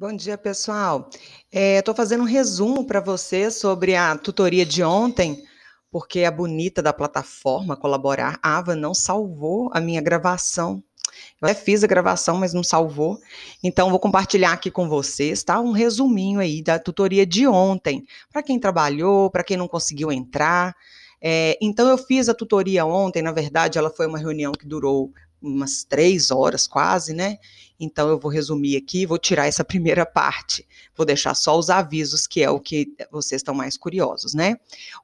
Bom dia, pessoal. Estou é, fazendo um resumo para você sobre a tutoria de ontem, porque a bonita da plataforma Colaborar Ava não salvou a minha gravação. Eu até fiz a gravação, mas não salvou. Então, vou compartilhar aqui com vocês, tá? Um resuminho aí da tutoria de ontem, para quem trabalhou, para quem não conseguiu entrar. É, então, eu fiz a tutoria ontem, na verdade, ela foi uma reunião que durou umas três horas quase, né? Então eu vou resumir aqui, vou tirar essa primeira parte, vou deixar só os avisos, que é o que vocês estão mais curiosos, né?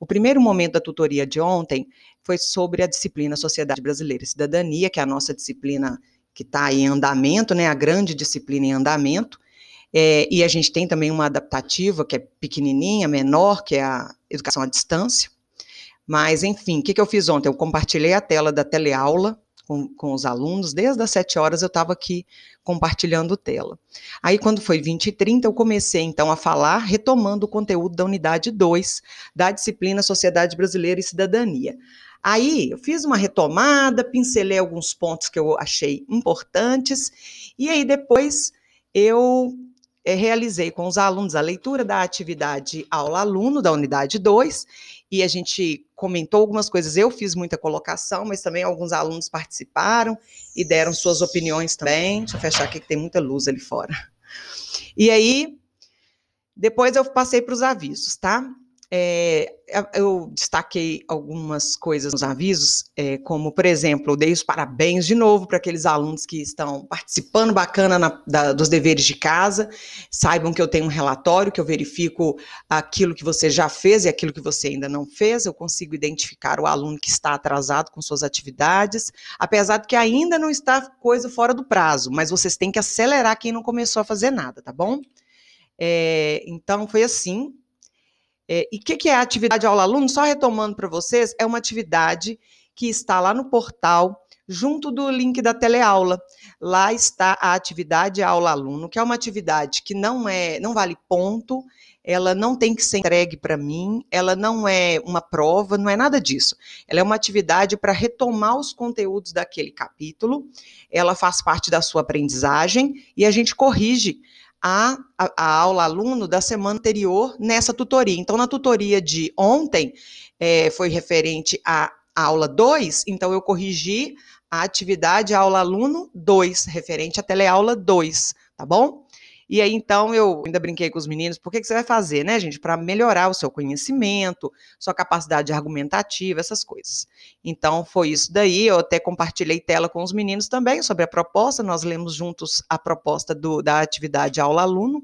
O primeiro momento da tutoria de ontem foi sobre a disciplina Sociedade Brasileira e Cidadania, que é a nossa disciplina que está em andamento, né? A grande disciplina em andamento. É, e a gente tem também uma adaptativa que é pequenininha, menor, que é a educação à distância. Mas, enfim, o que, que eu fiz ontem? Eu compartilhei a tela da teleaula com, com os alunos, desde as 7 horas eu estava aqui compartilhando tela. Aí, quando foi 20 e 30, eu comecei então a falar, retomando o conteúdo da unidade 2 da disciplina Sociedade Brasileira e Cidadania. Aí eu fiz uma retomada, pincelei alguns pontos que eu achei importantes, e aí depois eu eh, realizei com os alunos a leitura da atividade aula-aluno da unidade 2 e a gente comentou algumas coisas. Eu fiz muita colocação, mas também alguns alunos participaram e deram suas opiniões também. Deixa eu fechar aqui que tem muita luz ali fora. E aí, depois eu passei para os avisos, tá? É, eu destaquei algumas coisas nos avisos, é, como, por exemplo, dei os parabéns de novo para aqueles alunos que estão participando bacana na, da, dos deveres de casa. Saibam que eu tenho um relatório, que eu verifico aquilo que você já fez e aquilo que você ainda não fez. Eu consigo identificar o aluno que está atrasado com suas atividades, apesar de que ainda não está coisa fora do prazo, mas vocês têm que acelerar quem não começou a fazer nada, tá bom? É, então, foi assim é, e o que, que, é a atividade aula aluno? Só retomando para vocês, é uma atividade que está lá no portal, junto do link da teleaula. Lá está a atividade aula aluno, que é uma atividade que não é, não vale ponto, ela não tem que ser entregue para mim, ela não é uma prova, não é nada disso. Ela é uma atividade para retomar os conteúdos daquele capítulo, ela faz parte da sua aprendizagem e a gente corrige a, a, aula aluno da semana anterior nessa tutoria. Então, na tutoria de ontem, é, foi referente à aula 2, então eu corrigi a atividade aula aluno 2, referente à teleaula 2, tá bom? E aí, então, eu ainda brinquei com os meninos, por que, que você vai fazer, né, gente? Para melhorar o seu conhecimento, sua capacidade argumentativa, essas coisas. Então, foi isso daí. Eu até compartilhei tela com os meninos também sobre a proposta. Nós lemos juntos a proposta do, da atividade aula-aluno.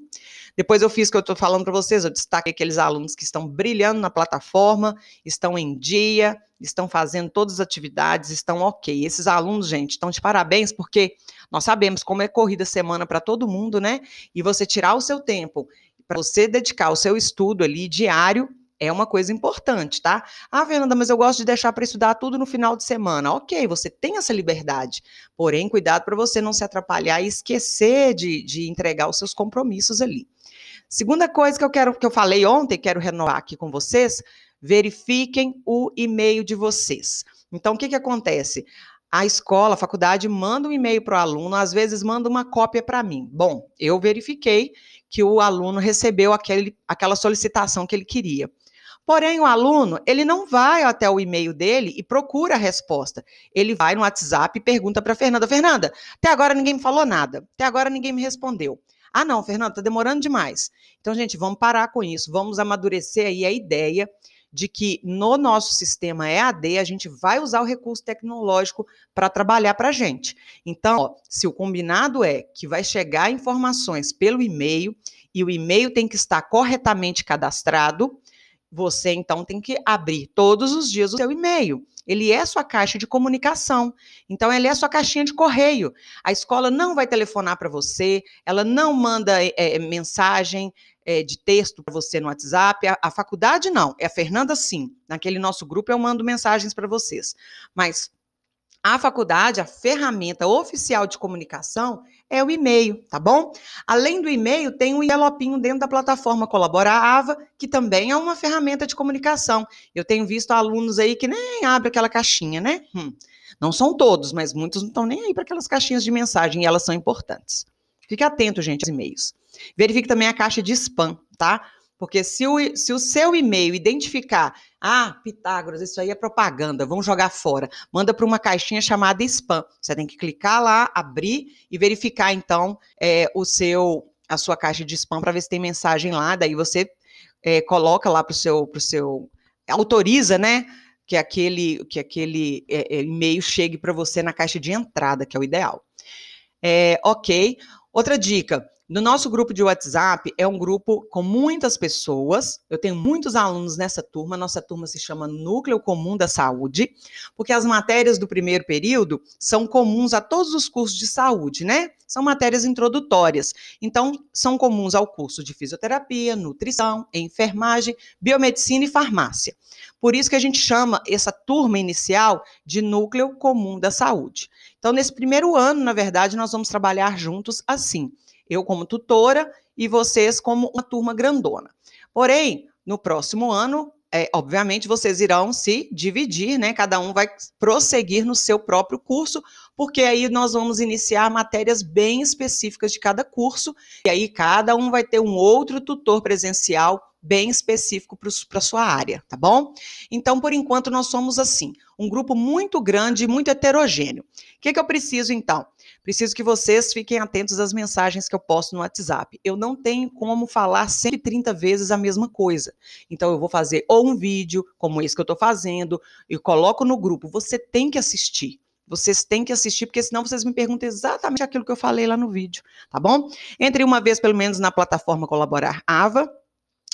Depois eu fiz o que eu estou falando para vocês, eu destaquei aqueles alunos que estão brilhando na plataforma, estão em dia, estão fazendo todas as atividades, estão ok. Esses alunos, gente, estão de parabéns, porque nós sabemos como é corrida semana para todo mundo, né? E você tirar o seu tempo para você dedicar o seu estudo ali diário é uma coisa importante, tá? Ah, Fernanda, mas eu gosto de deixar para estudar tudo no final de semana. Ok, você tem essa liberdade. Porém, cuidado para você não se atrapalhar e esquecer de, de entregar os seus compromissos ali. Segunda coisa que eu quero que eu falei ontem, quero renovar aqui com vocês, verifiquem o e-mail de vocês. Então, o que, que acontece? A escola, a faculdade manda um e-mail para o aluno, às vezes manda uma cópia para mim. Bom, eu verifiquei que o aluno recebeu aquele, aquela solicitação que ele queria. Porém, o aluno, ele não vai até o e-mail dele e procura a resposta. Ele vai no WhatsApp e pergunta para Fernanda: Fernanda, até agora ninguém me falou nada, até agora ninguém me respondeu. Ah, não, Fernanda, tá demorando demais. Então, gente, vamos parar com isso, vamos amadurecer aí a ideia de que no nosso sistema EAD a gente vai usar o recurso tecnológico para trabalhar para a gente. Então, ó, se o combinado é que vai chegar informações pelo e-mail e o e-mail tem que estar corretamente cadastrado, você então tem que abrir todos os dias o seu e-mail. Ele é sua caixa de comunicação. Então, ele é sua caixinha de correio. A escola não vai telefonar para você, ela não manda é, mensagem é, de texto para você no WhatsApp. A, a faculdade não. É a Fernanda, sim. Naquele nosso grupo eu mando mensagens para vocês. Mas a faculdade, a ferramenta oficial de comunicação é o e-mail, tá bom? Além do e-mail, tem o um envelopinho dentro da plataforma Colaborava, que também é uma ferramenta de comunicação. Eu tenho visto alunos aí que nem abrem aquela caixinha, né? Hum, não são todos, mas muitos não estão nem aí para aquelas caixinhas de mensagem e elas são importantes. Fique atento, gente, aos e-mails. Verifique também a caixa de spam, tá? Porque se o, se o seu e-mail identificar, ah, Pitágoras, isso aí é propaganda, vamos jogar fora, manda para uma caixinha chamada spam. Você tem que clicar lá, abrir e verificar, então, é, o seu a sua caixa de spam para ver se tem mensagem lá, daí você é, coloca lá para o seu, seu. autoriza, né? Que aquele, que aquele é, é e-mail chegue para você na caixa de entrada, que é o ideal. É, ok. Outra dica: no nosso grupo de WhatsApp é um grupo com muitas pessoas. Eu tenho muitos alunos nessa turma. Nossa turma se chama Núcleo Comum da Saúde, porque as matérias do primeiro período são comuns a todos os cursos de saúde, né? São matérias introdutórias. Então, são comuns ao curso de fisioterapia, nutrição, enfermagem, biomedicina e farmácia. Por isso que a gente chama essa turma inicial de Núcleo Comum da Saúde. Então, nesse primeiro ano, na verdade, nós vamos trabalhar juntos assim eu como tutora e vocês como uma turma grandona. Porém, no próximo ano, é, obviamente, vocês irão se dividir, né? Cada um vai prosseguir no seu próprio curso, porque aí nós vamos iniciar matérias bem específicas de cada curso, e aí cada um vai ter um outro tutor presencial bem específico para a sua área, tá bom? Então, por enquanto, nós somos assim, um grupo muito grande e muito heterogêneo. O que, que eu preciso, então? Preciso que vocês fiquem atentos às mensagens que eu posto no WhatsApp. Eu não tenho como falar 130 vezes a mesma coisa. Então, eu vou fazer ou um vídeo, como esse que eu estou fazendo, e coloco no grupo. Você tem que assistir. Vocês têm que assistir, porque senão vocês me perguntam exatamente aquilo que eu falei lá no vídeo, tá bom? Entre uma vez, pelo menos, na plataforma Colaborar AVA,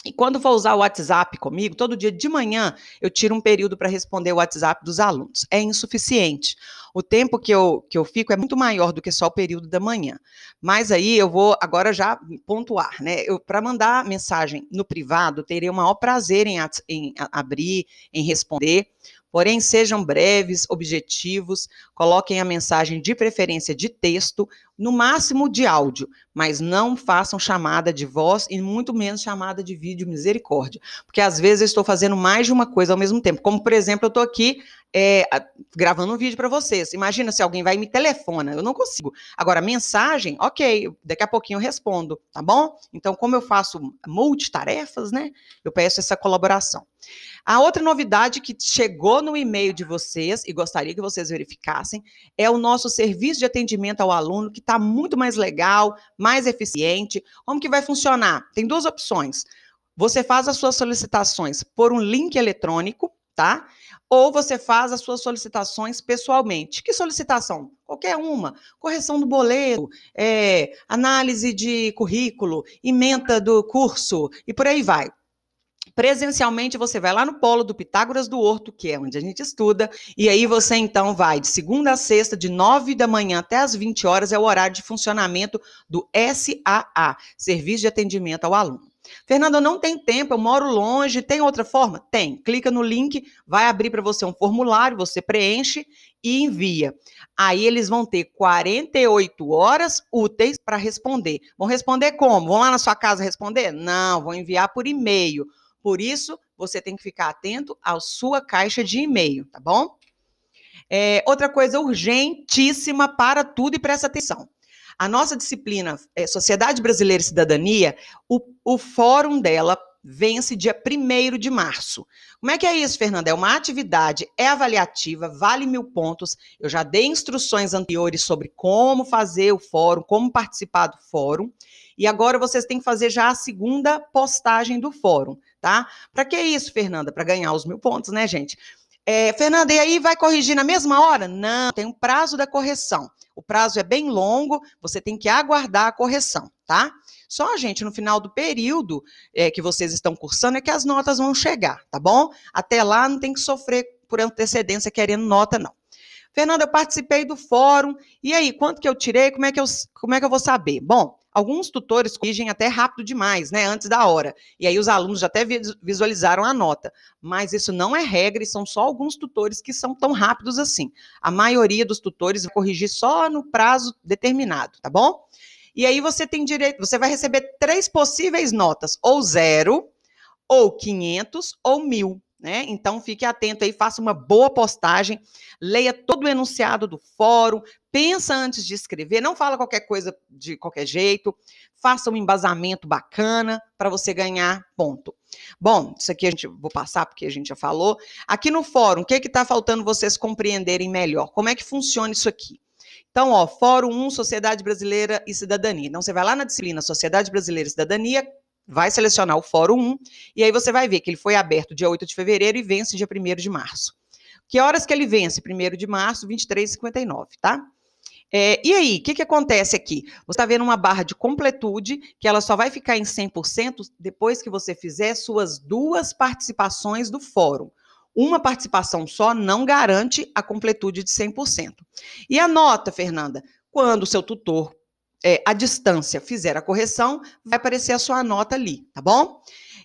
e quando vou usar o WhatsApp comigo, todo dia de manhã eu tiro um período para responder o WhatsApp dos alunos. É insuficiente. O tempo que eu, que eu fico é muito maior do que só o período da manhã. Mas aí eu vou agora já pontuar, né? Para mandar mensagem no privado, terei o maior prazer em, em abrir, em responder. Porém, sejam breves, objetivos, coloquem a mensagem de preferência de texto, no máximo de áudio, mas não façam chamada de voz e muito menos chamada de vídeo, misericórdia. Porque às vezes eu estou fazendo mais de uma coisa ao mesmo tempo. Como, por exemplo, eu estou aqui é, gravando um vídeo para vocês. Imagina se alguém vai e me telefona, eu não consigo. Agora, mensagem, ok, daqui a pouquinho eu respondo, tá bom? Então, como eu faço multitarefas, né? Eu peço essa colaboração. A outra novidade que chegou no e-mail de vocês, e gostaria que vocês verificassem, é o nosso serviço de atendimento ao aluno, que está muito mais legal, mais eficiente. Como que vai funcionar? Tem duas opções. Você faz as suas solicitações por um link eletrônico, tá? ou você faz as suas solicitações pessoalmente. Que solicitação? Qualquer uma. Correção do boleto, é, análise de currículo, emenda do curso e por aí vai. Presencialmente, você vai lá no polo do Pitágoras do Horto, que é onde a gente estuda, e aí você então vai de segunda a sexta, de nove da manhã até as vinte horas, é o horário de funcionamento do SAA Serviço de Atendimento ao Aluno. Fernanda, eu não tenho tempo, eu moro longe, tem outra forma? Tem. Clica no link, vai abrir para você um formulário, você preenche e envia. Aí eles vão ter 48 horas úteis para responder. Vão responder como? Vão lá na sua casa responder? Não, vão enviar por e-mail. Por isso, você tem que ficar atento à sua caixa de e-mail, tá bom? É, outra coisa urgentíssima para tudo e presta atenção. A nossa disciplina é, Sociedade Brasileira e Cidadania, o, o fórum dela vence dia 1 de março. Como é que é isso, Fernanda? É uma atividade, é avaliativa, vale mil pontos. Eu já dei instruções anteriores sobre como fazer o fórum, como participar do fórum. E agora vocês têm que fazer já a segunda postagem do fórum, tá? Para que isso, Fernanda? Para ganhar os mil pontos, né, gente? É, Fernanda, e aí vai corrigir na mesma hora? Não, tem um prazo da correção. O prazo é bem longo, você tem que aguardar a correção, tá? Só, gente, no final do período é, que vocês estão cursando é que as notas vão chegar, tá bom? Até lá não tem que sofrer por antecedência querendo nota, não. Fernanda, eu participei do fórum, e aí, quanto que eu tirei? Como é que eu, como é que eu vou saber? Bom, Alguns tutores corrigem até rápido demais, né, antes da hora. E aí os alunos já até visualizaram a nota. Mas isso não é regra e são só alguns tutores que são tão rápidos assim. A maioria dos tutores vai corrigir só no prazo determinado, tá bom? E aí você tem direito, você vai receber três possíveis notas, ou zero, ou 500, ou mil. Né? Então fique atento aí, faça uma boa postagem, leia todo o enunciado do fórum, pensa antes de escrever, não fala qualquer coisa de qualquer jeito, faça um embasamento bacana para você ganhar ponto. Bom, isso aqui a gente vou passar porque a gente já falou. Aqui no fórum, o que está faltando vocês compreenderem melhor? Como é que funciona isso aqui? Então, ó, Fórum 1, Sociedade Brasileira e Cidadania. Então, você vai lá na disciplina Sociedade Brasileira e Cidadania, vai selecionar o Fórum 1, e aí você vai ver que ele foi aberto dia 8 de fevereiro e vence dia 1 de março. Que horas que ele vence? 1 de março, 23h59, tá? É, e aí, o que, que acontece aqui? Você está vendo uma barra de completude, que ela só vai ficar em 100% depois que você fizer suas duas participações do fórum. Uma participação só não garante a completude de 100%. E a nota, Fernanda, quando o seu tutor é, à distância fizer a correção, vai aparecer a sua nota ali, tá bom?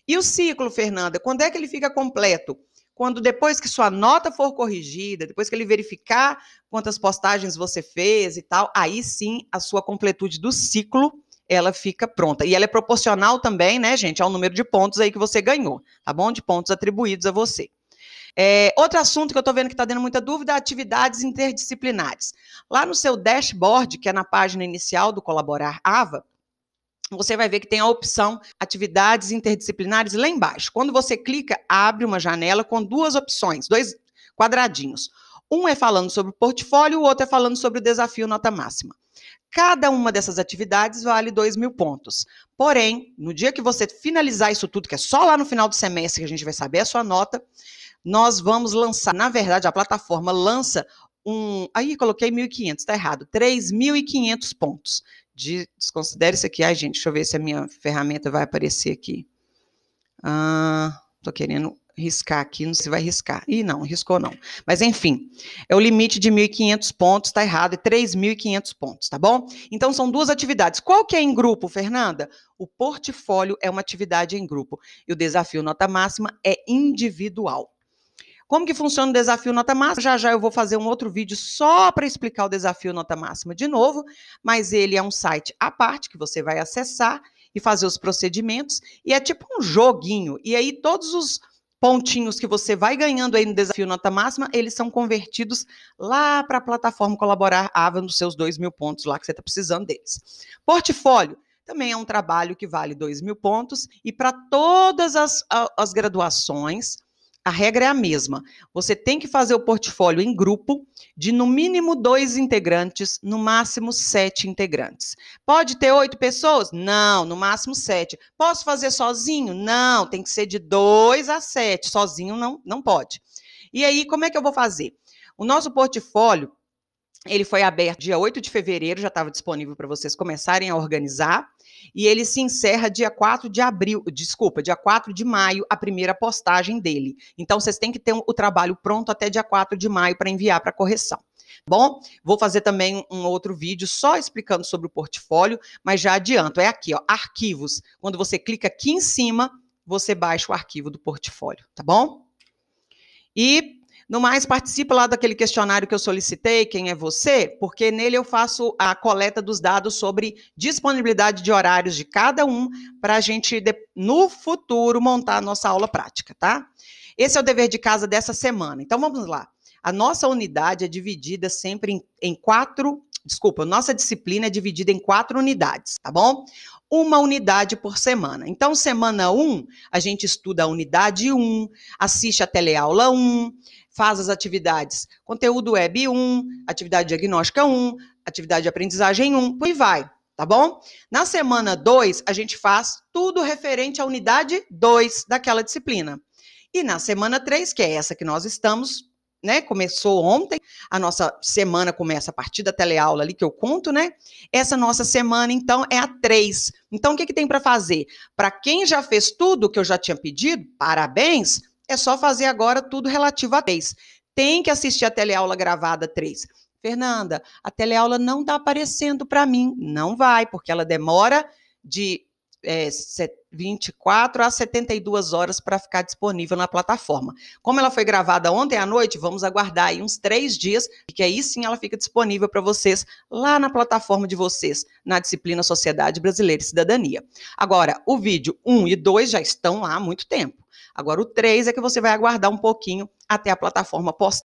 E o ciclo, Fernanda, quando é que ele fica completo? Quando depois que sua nota for corrigida, depois que ele verificar quantas postagens você fez e tal, aí sim a sua completude do ciclo ela fica pronta. E ela é proporcional também, né, gente, ao número de pontos aí que você ganhou, tá bom? De pontos atribuídos a você. É, outro assunto que eu estou vendo que está dando muita dúvida é atividades interdisciplinares. Lá no seu dashboard, que é na página inicial do Colaborar AVA, você vai ver que tem a opção atividades interdisciplinares lá embaixo. Quando você clica, abre uma janela com duas opções, dois quadradinhos. Um é falando sobre o portfólio, o outro é falando sobre o desafio nota máxima. Cada uma dessas atividades vale 2 mil pontos. Porém, no dia que você finalizar isso tudo, que é só lá no final do semestre que a gente vai saber a sua nota, nós vamos lançar, na verdade, a plataforma lança um. Aí coloquei 1.500, tá errado. 3.500 pontos. De, desconsidere isso aqui. Ai, gente, deixa eu ver se a minha ferramenta vai aparecer aqui. Ah, tô querendo riscar aqui, não se vai riscar. E não, riscou não. Mas enfim, é o limite de 1.500 pontos, tá errado, é 3.500 pontos, tá bom? Então são duas atividades. Qual que é em grupo, Fernanda? O portfólio é uma atividade em grupo e o desafio nota máxima é individual. Como que funciona o desafio nota máxima? Já já eu vou fazer um outro vídeo só para explicar o desafio nota máxima de novo, mas ele é um site à parte que você vai acessar e fazer os procedimentos e é tipo um joguinho. E aí todos os pontinhos que você vai ganhando aí no desafio nota máxima, eles são convertidos lá para a plataforma colaborar Ava nos seus dois mil pontos lá que você está precisando deles. Portfólio também é um trabalho que vale dois mil pontos e para todas as, as graduações a regra é a mesma. Você tem que fazer o portfólio em grupo de no mínimo dois integrantes, no máximo sete integrantes. Pode ter oito pessoas? Não, no máximo sete. Posso fazer sozinho? Não, tem que ser de dois a sete. Sozinho não, não pode. E aí, como é que eu vou fazer? O nosso portfólio, ele foi aberto dia 8 de fevereiro, já estava disponível para vocês começarem a organizar e ele se encerra dia 4 de abril, desculpa, dia 4 de maio, a primeira postagem dele. Então, vocês têm que ter o trabalho pronto até dia 4 de maio para enviar para correção. Bom, vou fazer também um outro vídeo só explicando sobre o portfólio, mas já adianto, é aqui, ó, arquivos. Quando você clica aqui em cima, você baixa o arquivo do portfólio, tá bom? E no mais, participa lá daquele questionário que eu solicitei, quem é você, porque nele eu faço a coleta dos dados sobre disponibilidade de horários de cada um, para a gente, no futuro, montar a nossa aula prática, tá? Esse é o dever de casa dessa semana. Então, vamos lá. A nossa unidade é dividida sempre em, em quatro. Desculpa, nossa disciplina é dividida em quatro unidades, tá bom? uma unidade por semana. Então, semana 1, um, a gente estuda a unidade 1, um, assiste a teleaula 1, um, faz as atividades. Conteúdo Web 1, atividade diagnóstica 1, atividade de aprendizagem 1, e vai, tá bom? Na semana 2, a gente faz tudo referente à unidade 2 daquela disciplina. E na semana 3, que é essa que nós estamos, né? Começou ontem, a nossa semana começa a partir da teleaula ali que eu conto, né? Essa nossa semana, então, é a 3. Então, o que, que tem para fazer? Para quem já fez tudo que eu já tinha pedido, parabéns! É só fazer agora tudo relativo a três. Tem que assistir a teleaula gravada três. Fernanda, a teleaula não está aparecendo para mim. Não vai, porque ela demora de é, 24 a 72 horas para ficar disponível na plataforma. Como ela foi gravada ontem à noite, vamos aguardar aí uns três dias, que aí sim ela fica disponível para vocês lá na plataforma de vocês, na disciplina Sociedade Brasileira e Cidadania. Agora, o vídeo 1 e 2 já estão lá há muito tempo. Agora, o 3 é que você vai aguardar um pouquinho até a plataforma postar